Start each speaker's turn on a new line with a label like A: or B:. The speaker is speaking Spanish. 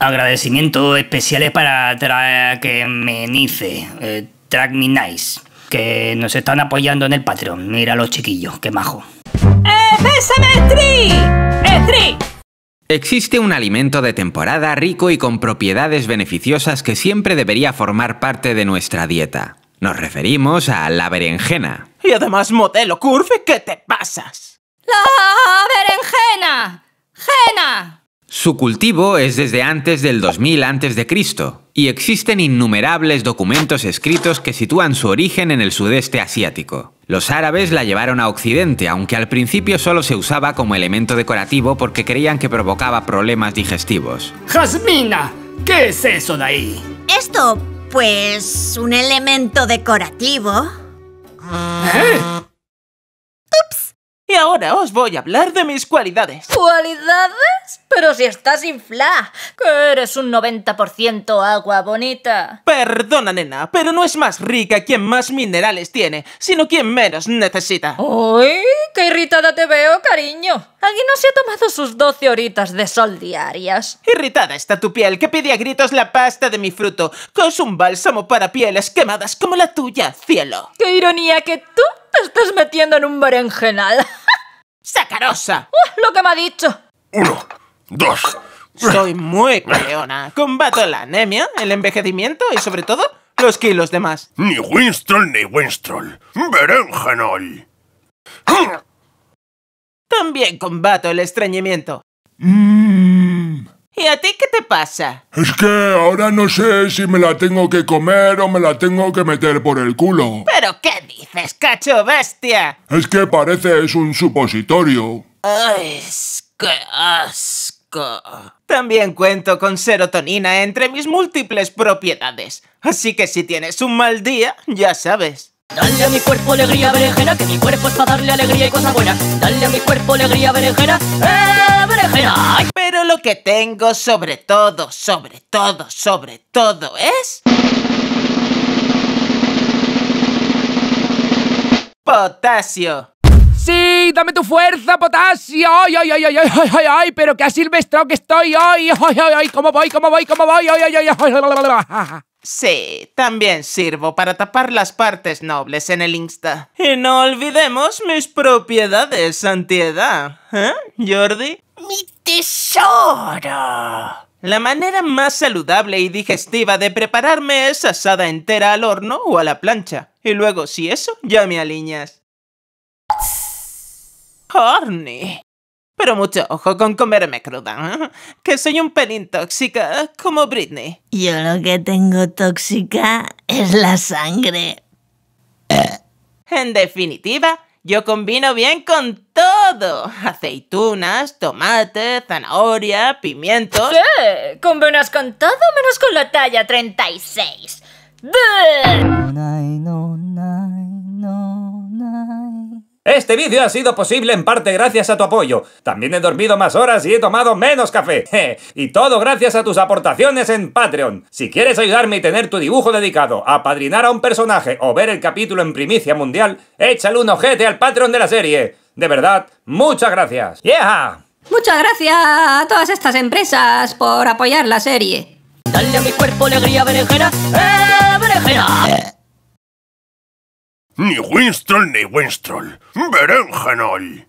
A: Agradecimientos especiales para que Me Nice, eh, Nice, que nos están apoyando en el Patreon. Mira los chiquillos, qué majo. ¡Eh, Existe un alimento de temporada rico y con propiedades beneficiosas que siempre debería formar parte de nuestra dieta. Nos referimos a la berenjena. Y además, modelo curve, ¿qué te pasas? ¡La berenjena! ¡Jena! Su cultivo es desde antes del 2000 a.C. y existen innumerables documentos escritos que sitúan su origen en el sudeste asiático. Los árabes la llevaron a Occidente, aunque al principio solo se usaba como elemento decorativo porque creían que provocaba problemas digestivos. ¡Jasmina! ¿Qué es eso de ahí? Esto, pues, un elemento decorativo. Ahora os voy a hablar de mis cualidades. ¿Cualidades? Pero si estás infla, que eres un 90% agua bonita. Perdona, nena, pero no es más rica quien más minerales tiene, sino quien menos necesita. ¡Uy! ¡Qué irritada te veo, cariño! Alguien no se ha tomado sus 12 horitas de sol diarias. Irritada está tu piel, que pide a gritos la pasta de mi fruto, que es un bálsamo para pieles quemadas como la tuya, cielo. ¡Qué ironía que tú te estás metiendo en un berenjenal! ¡Lo que me ha dicho! Uno, dos... Soy muy creona. Combato la anemia, el envejecimiento y sobre todo los kilos de más. Ni winston ni Winstrol. Berenjenol. También combato el estreñimiento. Mm ti qué te pasa? Es que ahora no sé si me la tengo que comer o me la tengo que meter por el culo. ¿Pero qué dices, cacho bestia? Es que parece es un supositorio. Ay, qué asco. También cuento con serotonina entre mis múltiples propiedades. Así que si tienes un mal día, ya sabes. Dale a mi cuerpo alegría berenjena, que mi cuerpo es para darle alegría y cosas buenas. Dale a mi cuerpo alegría berenjena, ¡eh, berenjena! Ay lo que tengo sobre todo, sobre todo, sobre todo es... Potasio. Sí, dame tu fuerza, potasio. Ay, ay, ay, ay, ay, ay, ay, pero qué asilvestrado que estoy. hoy. ¡Ay, ay, ay, ay, cómo voy, cómo voy, cómo voy. Ay, ay, ay, ay. Sí, también sirvo para tapar las partes nobles en el Insta. Y no olvidemos mis propiedades, antiedad. ¿Eh, Jordi? ¡Mi tesoro! La manera más saludable y digestiva de prepararme es asada entera al horno o a la plancha. Y luego, si eso, ya me aliñas. Horny. Pero mucho ojo con comerme cruda, ¿eh? que soy un pelín tóxica, como Britney. Yo lo que tengo tóxica es la sangre. En definitiva, yo combino bien con todo. Aceitunas, tomate, zanahoria, pimientos... ¡Sí! Combinas con todo menos con la talla 36. ¡Bleh! Este vídeo ha sido posible en parte gracias a tu apoyo. También he dormido más horas y he tomado menos café. y todo gracias a tus aportaciones en Patreon. Si quieres ayudarme y tener tu dibujo dedicado, a apadrinar a un personaje o ver el capítulo en primicia mundial, échale un ojete al Patreon de la serie. De verdad, muchas gracias. ¡Yeah! Muchas gracias a todas estas empresas por apoyar la serie. Dale a mi cuerpo alegría, ¡Eh, eh. Ni Winston ni Winstrol. Berenjenol.